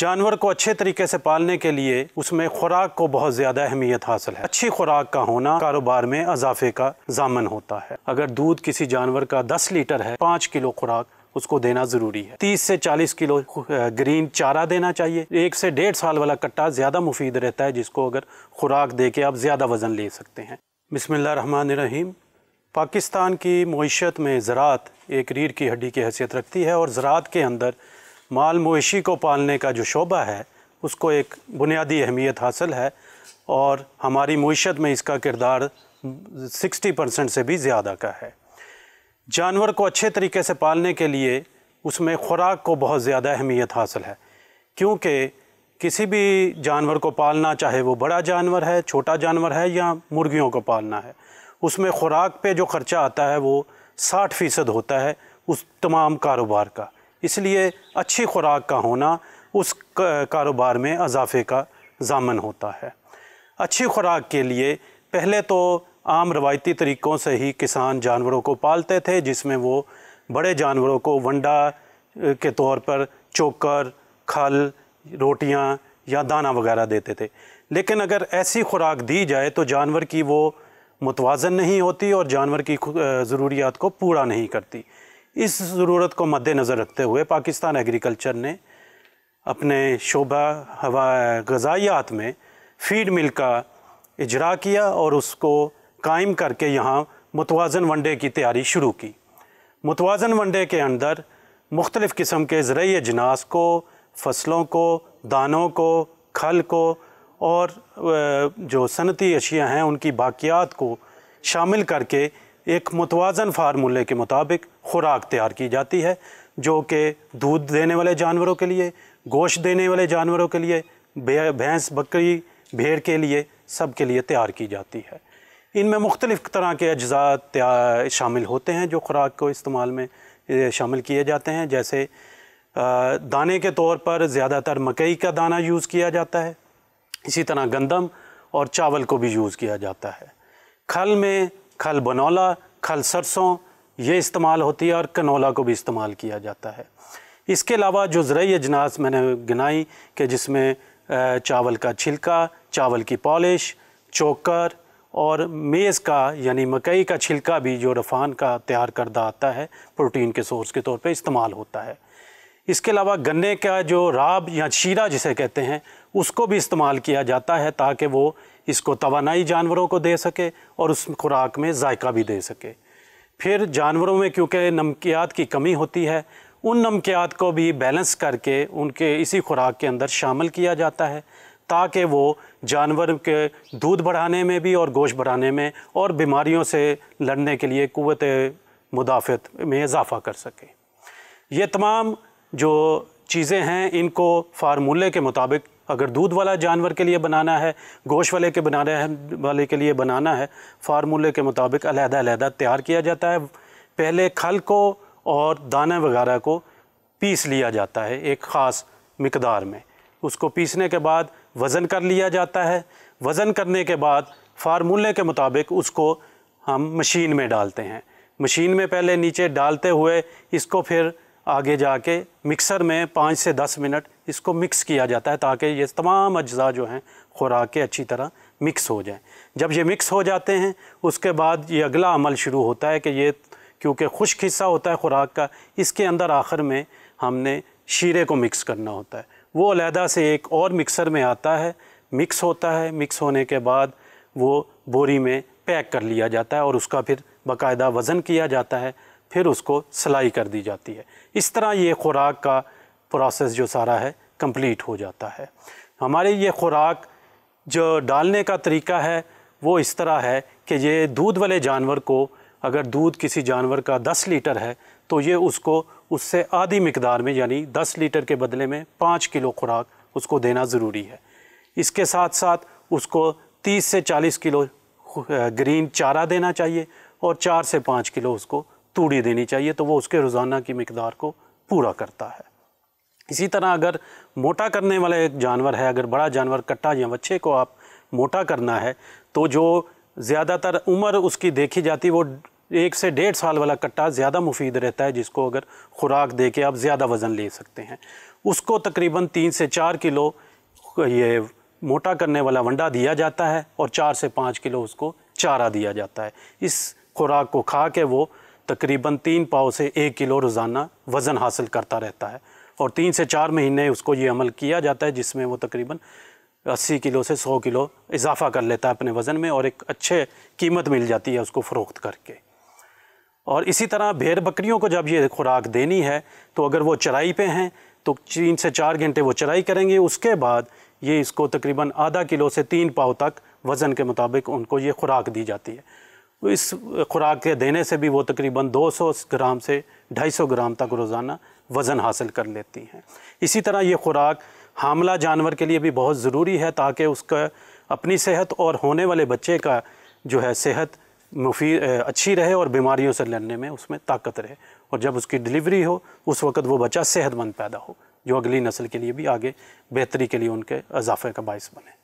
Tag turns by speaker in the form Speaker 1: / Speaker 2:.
Speaker 1: जानवर को अच्छे तरीके से पालने के लिए उसमें खुराक को बहुत ज़्यादा अहमियत हासिल है अच्छी खुराक का होना कारोबार में अजाफे का जामन होता है अगर दूध किसी जानवर का दस लीटर है पाँच किलो खुराक उसको देना ज़रूरी है तीस से चालीस किलो ग्रीन चारा देना चाहिए एक से डेढ़ साल वाला कट्टा ज़्यादा मुफीद रहता है जिसको अगर खुराक दे के आप ज़्यादा वज़न ले सकते हैं रन रहीम पाकिस्तान की मीशत में ज़रात एक रीढ़ की हड्डी की हैसियत रखती है और ज़रात के अंदर माल मवेशी को पालने का जो शोबा है उसको एक बुनियादी अहमियत हासिल है और हमारी मीशत में इसका किरदार 60 परसेंट से भी ज़्यादा का है जानवर को अच्छे तरीके से पालने के लिए उसमें खुराक को बहुत ज़्यादा अहमियत हासिल है क्योंकि किसी भी जानवर को पालना चाहे वो बड़ा जानवर है छोटा जानवर है या मुर्गियों को पालना है उसमें खुराक पे जो ख़र्चा आता है वो साठ फ़ीसद होता है उस तमाम कारोबार का इसलिए अच्छी खुराक का होना उस कारोबार में अजाफे का जामन होता है अच्छी खुराक के लिए पहले तो आम रवायती तरीक़ों से ही किसान जानवरों को पालते थे जिसमें वो बड़े जानवरों को वंडा के तौर पर चोकर खल रोटियां या दाना वगैरह देते थे लेकिन अगर ऐसी खुराक दी जाए तो जानवर की वो मुतवाजन नहीं होती और जानवर की ज़रूरियात को पूरा नहीं करती इस ज़रूरत को मद्देनज़र रखते हुए पाकिस्तान एग्रीकल्चर ने अपने शोभा हवा गजायात में फीड मिल का इजरा किया और उसको कायम करके यहाँ मुतवाजन वनडे की तैयारी शुरू की मुतवाजन वनडे के अंदर मुख्तलिफ़ किस्म के ज़रिए अजनास को फसलों को दानों को खल को और जो सनती अशिया हैं उनकी बाक़ियात को शामिल करके एक मतवाज़न फार्मूले के मुताबिक खुराक तैयार की जाती है जो कि दूध देने वाले जानवरों के लिए गोश्त देने वाले जानवरों के लिए भैंस बकरी भेड़ के लिए सब के लिए तैयार की जाती है इनमें मुख्तलिफ़ तरह के अज्जा शामिल होते हैं जो खुराक को इस्तेमाल में शामिल किए जाते हैं जैसे दाने के तौर पर ज़्यादातर मकई का दाना यूज़ किया जाता है इसी तरह गंदम और चावल को भी यूज़ किया जाता है खल में खल बनौला खल सरसों ये इस्तेमाल होती है और कनोला को भी इस्तेमाल किया जाता है इसके अलावा जो ज़रिए अजनास मैंने गिनाई कि जिसमें चावल का छिलका चावल की पॉलिश चोकर और मेज़ का यानी मकई का छिलका भी जो रफान का तैयार करदा आता है प्रोटीन के सोर्स के तौर पे इस्तेमाल होता है इसके अलावा गन्ने का जो राब या शीरा जिसे कहते हैं उसको भी इस्तेमाल किया जाता है ताकि वो इसको तोानाई जानवरों को दे सके और उस खुराक में जायका भी दे सके फिर जानवरों में क्योंकि नमकियात की कमी होती है उन नमकियात को भी बैलेंस करके उनके इसी खुराक के अंदर शामिल किया जाता है ताकि वो जानवर के दूध बढ़ाने में भी और गोश्त बढ़ाने में और बीमारियों से लड़ने के लिए कुत मुदाफ़त में इजाफ़ा कर सके ये तमाम जो चीज़ें हैं इनको फार्मूले के मुताबिक अगर दूध वाला जानवर के लिए बनाना है गोश वाले के बनाने वाले के लिए बनाना है फार्मूले के मुताबिक अलहदा अलहदा तैयार किया जाता है पहले खल को और दाना वगैरह को पीस लिया जाता है एक ख़ास मकदार में उसको पीसने के बाद वज़न कर लिया जाता है वज़न करने के बाद फार्मूले के मुताबिक उसको हम मशीन में डालते हैं मशीन में पहले नीचे डालते हुए इसको फिर आगे जाके मिक्सर में पाँच से दस मिनट इसको मिक्स किया जाता है ताकि ये तमाम अज्जा जो हैं खुराक के अच्छी तरह मिक्स हो जाए जब ये मिक्स हो जाते हैं उसके बाद ये अगला अमल शुरू होता है कि ये क्योंकि खुश्क हिस्सा होता है ख़ुराक का इसके अंदर आखिर में हमने शीरे को मिक्स करना होता है वो अलहदा से एक और मिक्सर में आता है मिक्स होता है मिक्स होने के बाद वो बोरी में पैक कर लिया जाता है और उसका फिर बाकायदा वज़न किया जाता है फिर उसको सिलाई कर दी जाती है इस तरह ये खुराक का प्रोसेस जो सारा है कंप्लीट हो जाता है हमारे ये खुराक जो डालने का तरीका है वो इस तरह है कि ये दूध वाले जानवर को अगर दूध किसी जानवर का 10 लीटर है तो ये उसको उससे आधी मकदार में यानी 10 लीटर के बदले में 5 किलो खुराक उसको देना ज़रूरी है इसके साथ साथ उसको 30 से 40 किलो ग्रीन चारा देना चाहिए और चार से पाँच किलो उसको तूड़ी देनी चाहिए तो वो उसके रोज़ाना की मकदार को पूरा करता है इसी तरह अगर मोटा करने वाला एक जानवर है अगर बड़ा जानवर कट्टा या बच्चे को आप मोटा करना है तो जो ज़्यादातर उम्र उसकी देखी जाती वो एक से डेढ़ साल वाला कट्टा ज़्यादा मुफीद रहता है जिसको अगर खुराक दे के आप ज़्यादा वज़न ले सकते हैं उसको तकरीबन तीन से चार किलो ये मोटा करने वाला वंडा दिया जाता है और चार से पाँच किलो उसको चारा दिया जाता है इस खुराक को खा के वो तकरीबन तीन पाव से एक किलो रोज़ाना वज़न हासिल करता रहता है और तीन से चार महीने उसको ये अमल किया जाता है जिसमें वो तकरीबन अस्सी किलो से सौ किलो इजाफा कर लेता है अपने वज़न में और एक अच्छे कीमत मिल जाती है उसको फ़रोख्त करके और इसी तरह भेड़ बकरियों को जब ये खुराक देनी है तो अगर वो चराई पे हैं तो तीन से चार घंटे वो चराई करेंगे उसके बाद ये इसको तकरीबन आधा किलो से तीन पाव तक वज़न के मुताबिक उनको ये खुराक दी जाती है तो इस खुराक के देने से भी वो तकरीबन 200 ग्राम से 250 ग्राम तक रोज़ाना वज़न हासिल कर लेती हैं इसी तरह ये खुराक हामला जानवर के लिए भी बहुत ज़रूरी है ताकि उसका अपनी सेहत और होने वाले बच्चे का जो है सेहत मुफी अच्छी रहे और बीमारियों से लड़ने में उसमें ताकत रहे और जब उसकी डिलीवरी हो उस वक़्त वो बच्चा सेहतमंद पैदा हो जो अगली नस्ल के लिए भी आगे बेहतरी के लिए उनके इजाफे का बायस बने